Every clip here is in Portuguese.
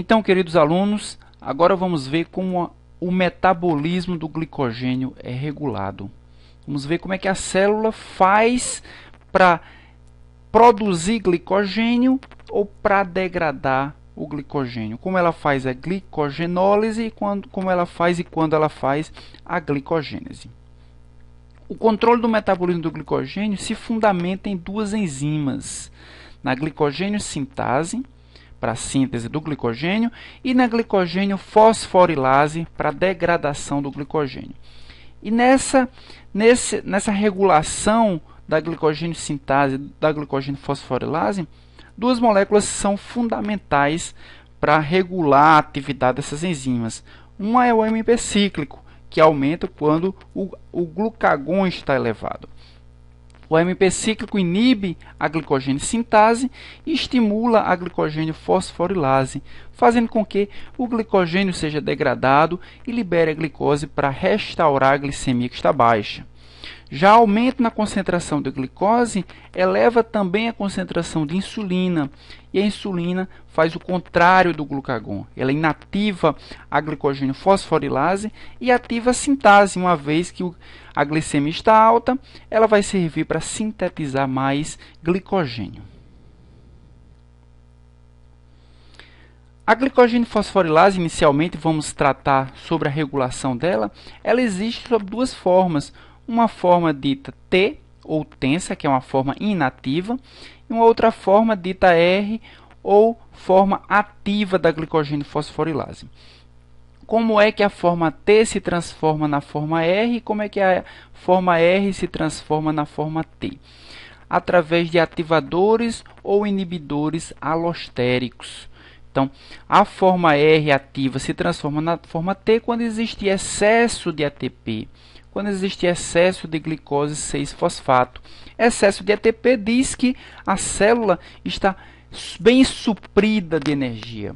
Então, queridos alunos, agora vamos ver como o metabolismo do glicogênio é regulado. Vamos ver como é que a célula faz para produzir glicogênio ou para degradar o glicogênio. Como ela faz a glicogenólise e quando, como ela faz e quando ela faz a glicogênese. O controle do metabolismo do glicogênio se fundamenta em duas enzimas, na glicogênio sintase para a síntese do glicogênio e na glicogênio fosforilase para a degradação do glicogênio. E nessa, nesse, nessa regulação da glicogênio sintase da glicogênio fosforilase, duas moléculas são fundamentais para regular a atividade dessas enzimas. Uma é o MP cíclico, que aumenta quando o, o glucagon está elevado. O AMP cíclico inibe a glicogênio sintase e estimula a glicogênio fosforilase, fazendo com que o glicogênio seja degradado e libere a glicose para restaurar a glicemia que está baixa. Já aumento na concentração de glicose eleva também a concentração de insulina, e a insulina faz o contrário do glucagon. Ela inativa a glicogênio fosforilase e ativa a sintase, uma vez que a glicemia está alta, ela vai servir para sintetizar mais glicogênio. A glicogênio fosforilase, inicialmente vamos tratar sobre a regulação dela, ela existe sob duas formas. Uma forma dita T, ou tensa, que é uma forma inativa, e uma outra forma dita R ou forma ativa da glicogênio fosforilase. Como é que a forma T se transforma na forma R e como é que a forma R se transforma na forma T? Através de ativadores ou inibidores alostéricos. Então, a forma R ativa se transforma na forma T quando existe excesso de ATP quando existe excesso de glicose 6-fosfato. Excesso de ATP diz que a célula está bem suprida de energia.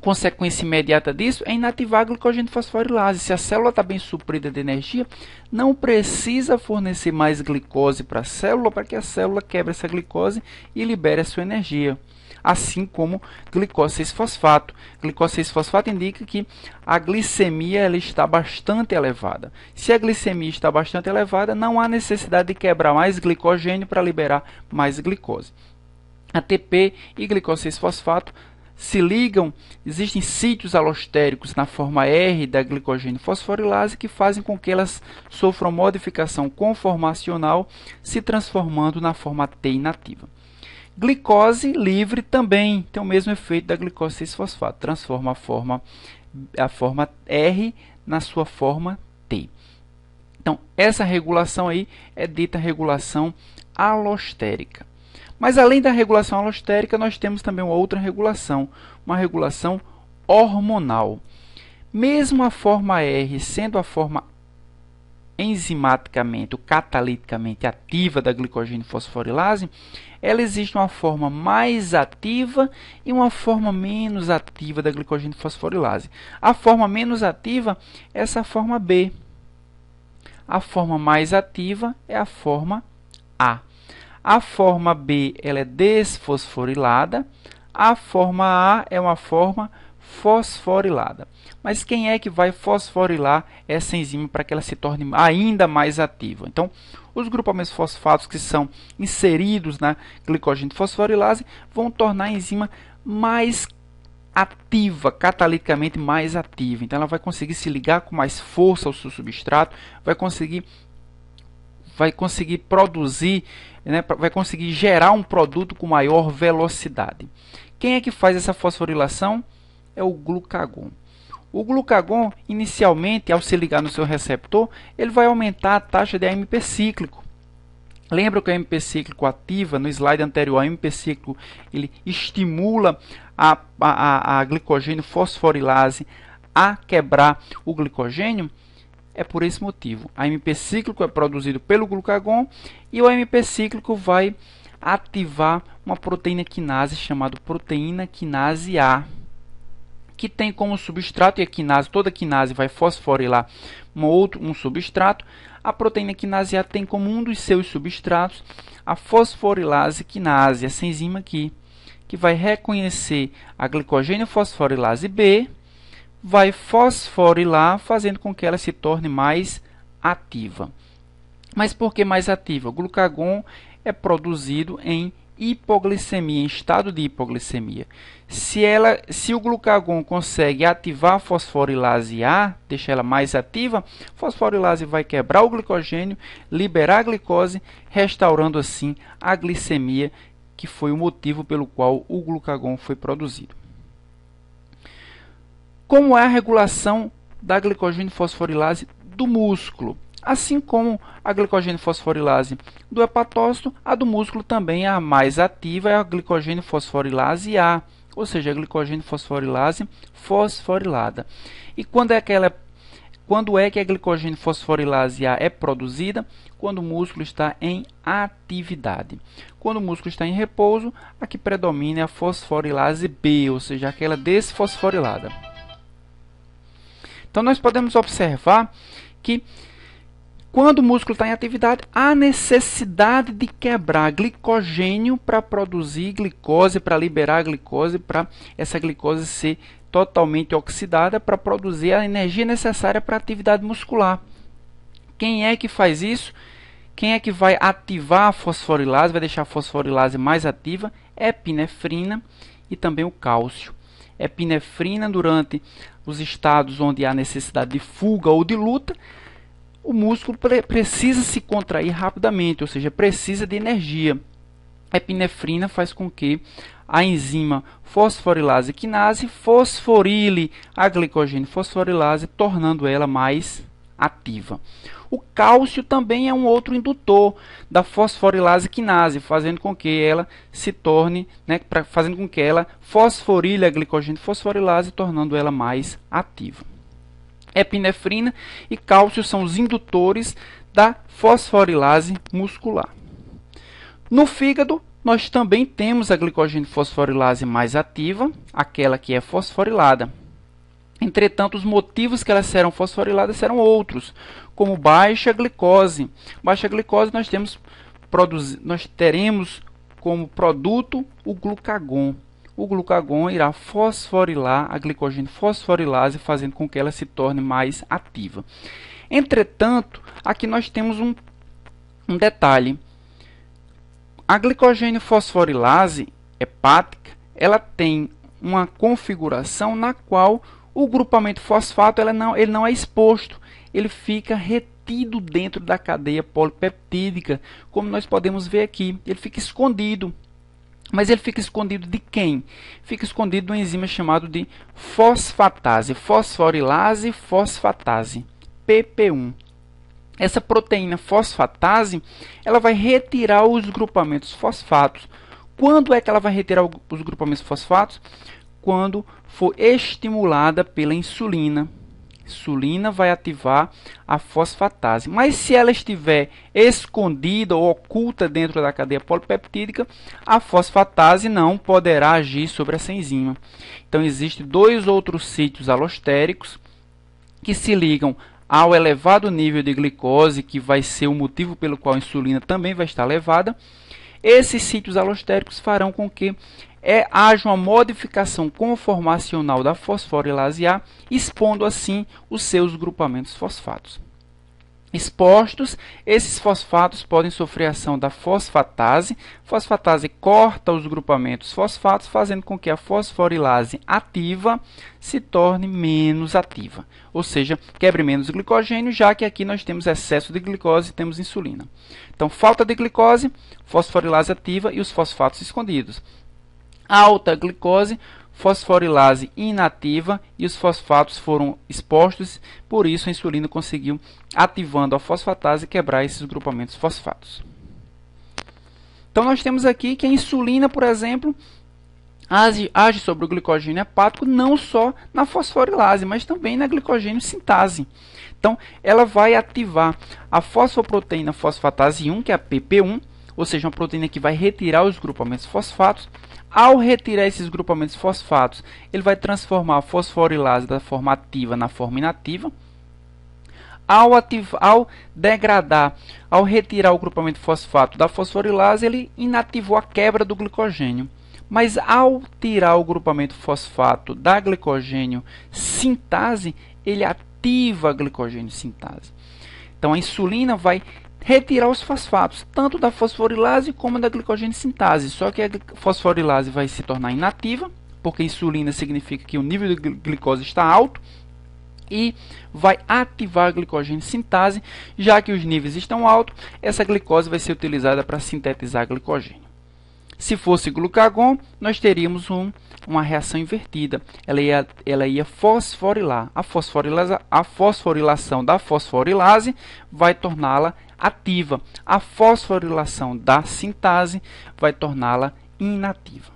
Consequência imediata disso é inativar a glicogênio fosforilase. Se a célula está bem suprida de energia, não precisa fornecer mais glicose para a célula para que a célula quebre essa glicose e libere a sua energia assim como glicose 6-fosfato. Glicose 6-fosfato indica que a glicemia ela está bastante elevada. Se a glicemia está bastante elevada, não há necessidade de quebrar mais glicogênio para liberar mais glicose. ATP e glicose 6-fosfato se ligam, existem sítios alostéricos na forma R da glicogênio fosforilase que fazem com que elas sofram modificação conformacional, se transformando na forma T inativa. Glicose livre também tem o mesmo efeito da glicose 6-fosfato, transforma a forma, a forma R na sua forma T. Então, essa regulação aí é dita regulação alostérica. Mas além da regulação alostérica, nós temos também uma outra regulação, uma regulação hormonal. Mesmo a forma R sendo a forma enzimaticamente ou cataliticamente ativa da glicogênio fosforilase, ela existe uma forma mais ativa e uma forma menos ativa da glicogênio fosforilase. A forma menos ativa é essa forma B. A forma mais ativa é a forma A. A forma B ela é desfosforilada, a forma A é uma forma fosforilada. Mas quem é que vai fosforilar essa enzima para que ela se torne ainda mais ativa? Então, os grupamentos fosfatos que são inseridos na glicogênio fosforilase vão tornar a enzima mais ativa, cataliticamente mais ativa. Então, ela vai conseguir se ligar com mais força ao seu substrato, vai conseguir vai conseguir produzir, né, vai conseguir gerar um produto com maior velocidade. Quem é que faz essa fosforilação? é o glucagon. O glucagon, inicialmente, ao se ligar no seu receptor, ele vai aumentar a taxa de AMP cíclico. Lembra que o AMP cíclico ativa, no slide anterior, o AMP cíclico ele estimula a, a, a glicogênio fosforilase a quebrar o glicogênio? É por esse motivo. O AMP cíclico é produzido pelo glucagon e o AMP cíclico vai ativar uma proteína quinase chamada proteína quinase A que tem como substrato, e a quinase, toda a quinase vai fosforilar um outro um substrato, a proteína quinase A tem como um dos seus substratos a fosforilase quinase, essa enzima aqui, que vai reconhecer a glicogênio fosforilase B, vai fosforilar, fazendo com que ela se torne mais ativa. Mas por que mais ativa? O glucagon é produzido em hipoglicemia, em estado de hipoglicemia. Se, ela, se o glucagon consegue ativar a fosforilase A, deixar ela mais ativa, a fosforilase vai quebrar o glicogênio, liberar a glicose, restaurando assim a glicemia, que foi o motivo pelo qual o glucagon foi produzido. Como é a regulação da glicogênio fosforilase do músculo? assim como a glicogênio fosforilase do hepatócito, a do músculo também é a mais ativa, é a glicogênio fosforilase A, ou seja, a glicogênio fosforilase fosforilada. E quando é que ela é, quando é que a glicogênio fosforilase A é produzida? Quando o músculo está em atividade. Quando o músculo está em repouso, a que predomina é a fosforilase B, ou seja, aquela desfosforilada. Então nós podemos observar que quando o músculo está em atividade, há necessidade de quebrar glicogênio para produzir glicose, para liberar glicose, para essa glicose ser totalmente oxidada para produzir a energia necessária para a atividade muscular. Quem é que faz isso? Quem é que vai ativar a fosforilase, vai deixar a fosforilase mais ativa? É a e também o cálcio. Epinefrina durante os estados onde há necessidade de fuga ou de luta, o músculo pre precisa se contrair rapidamente, ou seja, precisa de energia. A epinefrina faz com que a enzima fosforilase quinase fosforile a glicogênio fosforilase, tornando ela mais ativa. O cálcio também é um outro indutor da fosforilase quinase, fazendo com que ela se torne, né, pra, fazendo com que ela fosforile a glicogênio fosforilase, tornando ela mais ativa. Epinefrina e cálcio são os indutores da fosforilase muscular. No fígado, nós também temos a glicogênio fosforilase mais ativa, aquela que é fosforilada. Entretanto, os motivos que elas serão fosforiladas serão outros, como baixa glicose. Baixa glicose nós, temos, nós teremos como produto o glucagon o glucagon irá fosforilar a glicogênio fosforilase, fazendo com que ela se torne mais ativa. Entretanto, aqui nós temos um, um detalhe. A glicogênio fosforilase hepática, ela tem uma configuração na qual o grupamento fosfato ela não, ele não é exposto, ele fica retido dentro da cadeia polipeptídica, como nós podemos ver aqui. Ele fica escondido, mas ele fica escondido de quem? Fica escondido de uma enzima chamada de fosfatase, fosforilase fosfatase, PP1. Essa proteína fosfatase, ela vai retirar os grupamentos fosfatos. Quando é que ela vai retirar os grupamentos fosfatos? Quando for estimulada pela insulina insulina vai ativar a fosfatase. Mas se ela estiver escondida ou oculta dentro da cadeia polipeptídica, a fosfatase não poderá agir sobre essa enzima. Então, existem dois outros sítios alostéricos que se ligam ao elevado nível de glicose, que vai ser o motivo pelo qual a insulina também vai estar elevada. Esses sítios alostéricos farão com que é, haja uma modificação conformacional da fosforilase A, expondo assim os seus grupamentos fosfatos. Expostos, esses fosfatos podem sofrer ação da fosfatase. Fosfatase corta os grupamentos fosfatos, fazendo com que a fosforilase ativa se torne menos ativa, ou seja, quebre menos glicogênio, já que aqui nós temos excesso de glicose e temos insulina. Então, falta de glicose, fosforilase ativa e os fosfatos escondidos alta glicose, fosforilase inativa e os fosfatos foram expostos, por isso a insulina conseguiu, ativando a fosfatase, quebrar esses grupamentos fosfatos. Então nós temos aqui que a insulina, por exemplo, age, age sobre o glicogênio hepático não só na fosforilase, mas também na glicogênio sintase. Então ela vai ativar a fosfoproteína fosfatase 1, que é a PP1, ou seja, uma proteína que vai retirar os grupamentos fosfatos. Ao retirar esses grupamentos fosfatos, ele vai transformar a fosforilase da forma ativa na forma inativa. Ao, ao degradar, ao retirar o grupamento fosfato da fosforilase, ele inativou a quebra do glicogênio. Mas ao tirar o grupamento fosfato da glicogênio sintase, ele ativa a glicogênio sintase. Então a insulina vai retirar os fosfatos, tanto da fosforilase como da glicogênio sintase. Só que a fosforilase vai se tornar inativa, porque insulina significa que o nível de glicose está alto e vai ativar a glicogênio sintase, já que os níveis estão altos, essa glicose vai ser utilizada para sintetizar glicogênio. Se fosse glucagon, nós teríamos um, uma reação invertida. Ela ia, ela ia fosforilar. A, fosforilasa, a fosforilação da fosforilase vai torná-la ativa. A fosforilação da sintase vai torná-la inativa.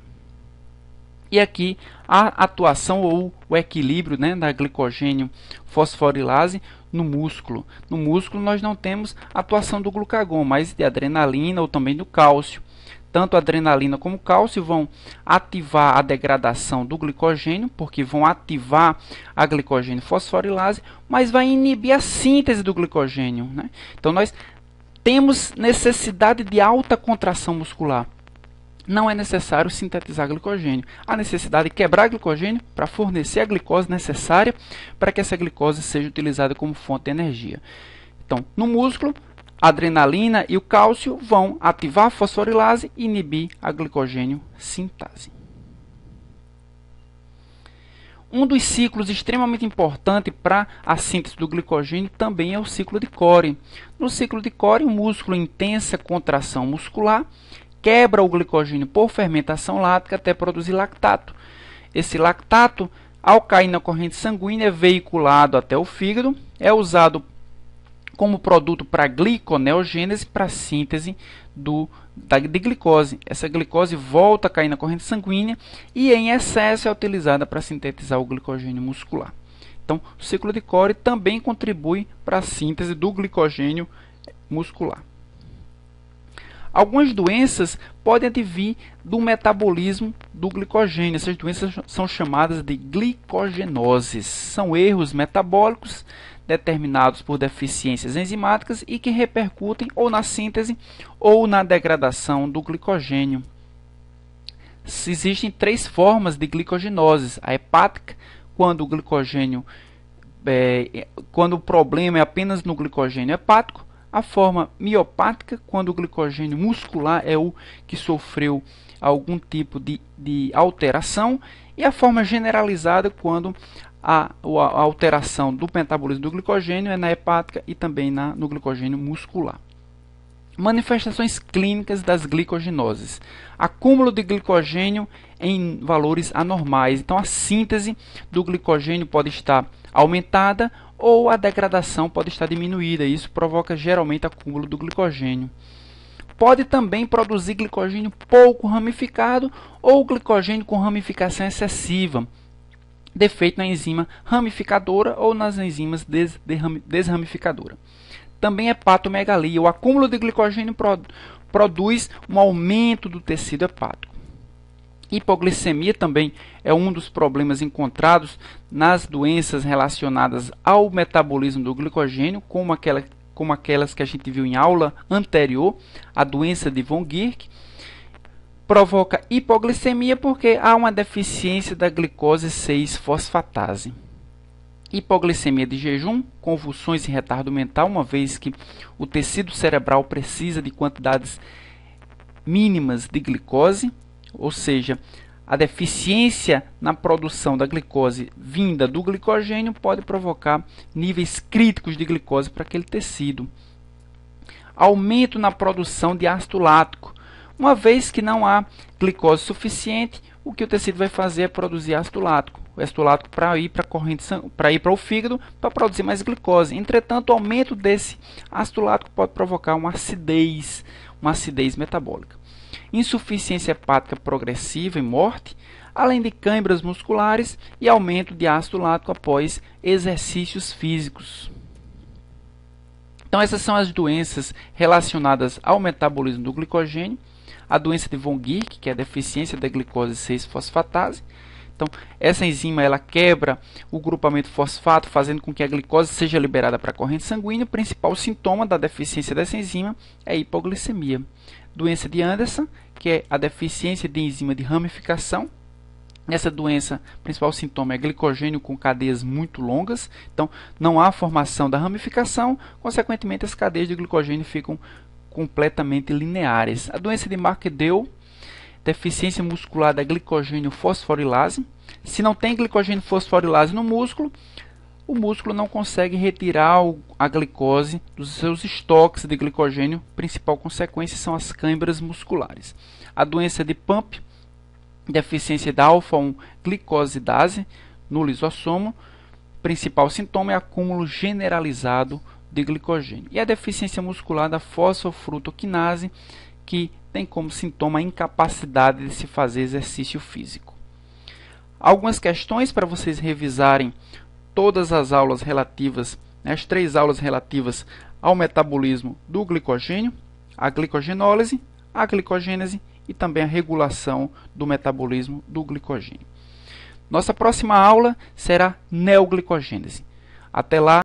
E aqui a atuação ou o equilíbrio né, da glicogênio fosforilase no músculo. No músculo nós não temos atuação do glucagon, mas de adrenalina ou também do cálcio tanto adrenalina como cálcio vão ativar a degradação do glicogênio, porque vão ativar a glicogênio fosforilase, mas vai inibir a síntese do glicogênio. Né? Então nós temos necessidade de alta contração muscular. Não é necessário sintetizar glicogênio. Há necessidade de quebrar glicogênio para fornecer a glicose necessária para que essa glicose seja utilizada como fonte de energia. Então, no músculo, adrenalina e o cálcio vão ativar a fosforilase e inibir a glicogênio sintase. Um dos ciclos extremamente importante para a síntese do glicogênio também é o ciclo de Core. No ciclo de Core, o músculo intensa contração muscular quebra o glicogênio por fermentação lática até produzir lactato. Esse lactato, ao cair na corrente sanguínea, é veiculado até o fígado, é usado como produto para gliconeogênese, para síntese do, da, de glicose. Essa glicose volta a cair na corrente sanguínea e em excesso é utilizada para sintetizar o glicogênio muscular. Então, o ciclo de Core também contribui para a síntese do glicogênio muscular. Algumas doenças podem advir do metabolismo do glicogênio. Essas doenças são chamadas de glicogenoses. São erros metabólicos determinados por deficiências enzimáticas e que repercutem ou na síntese ou na degradação do glicogênio. Existem três formas de glicogenoses: a hepática, quando o glicogênio é, quando o problema é apenas no glicogênio hepático, a forma miopática, quando o glicogênio muscular é o que sofreu algum tipo de, de alteração, e a forma generalizada, quando a, a alteração do metabolismo do glicogênio é na hepática e também na, no glicogênio muscular. Manifestações clínicas das glicogenoses. Acúmulo de glicogênio em valores anormais. Então, a síntese do glicogênio pode estar aumentada ou a degradação pode estar diminuída. Isso provoca geralmente acúmulo do glicogênio. Pode também produzir glicogênio pouco ramificado ou glicogênio com ramificação excessiva defeito na enzima ramificadora ou nas enzimas des desramificadora. Também hepatomegalia. É o acúmulo de glicogênio pro produz um aumento do tecido hepático. Hipoglicemia também é um dos problemas encontrados nas doenças relacionadas ao metabolismo do glicogênio, como, aquela, como aquelas que a gente viu em aula anterior, a doença de Von Gierke provoca hipoglicemia porque há uma deficiência da glicose 6-fosfatase. Hipoglicemia de jejum, convulsões e retardo mental, uma vez que o tecido cerebral precisa de quantidades mínimas de glicose, ou seja, a deficiência na produção da glicose vinda do glicogênio pode provocar níveis críticos de glicose para aquele tecido. Aumento na produção de ácido lático, uma vez que não há glicose suficiente, o que o tecido vai fazer é produzir ácido lático. O ácido lático para ir para corrente para ir para o fígado para produzir mais glicose. Entretanto, o aumento desse ácido lático pode provocar uma acidez, uma acidez metabólica. Insuficiência hepática progressiva e morte, além de câimbras musculares e aumento de ácido lático após exercícios físicos. Então essas são as doenças relacionadas ao metabolismo do glicogênio a doença de Von Gierke, que é a deficiência da glicose 6-fosfatase. Então, essa enzima ela quebra o grupamento fosfato, fazendo com que a glicose seja liberada para a corrente sanguínea. O principal sintoma da deficiência dessa enzima é a hipoglicemia. Doença de Anderson, que é a deficiência de enzima de ramificação. Nessa doença, o principal sintoma é glicogênio com cadeias muito longas. Então, não há formação da ramificação, consequentemente, as cadeias de glicogênio ficam completamente lineares. A doença de Marquedeu, deficiência muscular da glicogênio fosforilase. Se não tem glicogênio fosforilase no músculo, o músculo não consegue retirar a glicose dos seus estoques de glicogênio. principal consequência são as câimbras musculares. A doença de Pump, deficiência da alfa-1 glicosidase no lisossomo, principal sintoma é acúmulo generalizado de glicogênio. E a deficiência muscular da fosfofrutoquinase, que tem como sintoma a incapacidade de se fazer exercício físico. Algumas questões para vocês revisarem todas as aulas relativas, né, as três aulas relativas ao metabolismo do glicogênio, a glicogenólise, a glicogênese e também a regulação do metabolismo do glicogênio. Nossa próxima aula será neoglicogênese. Até lá!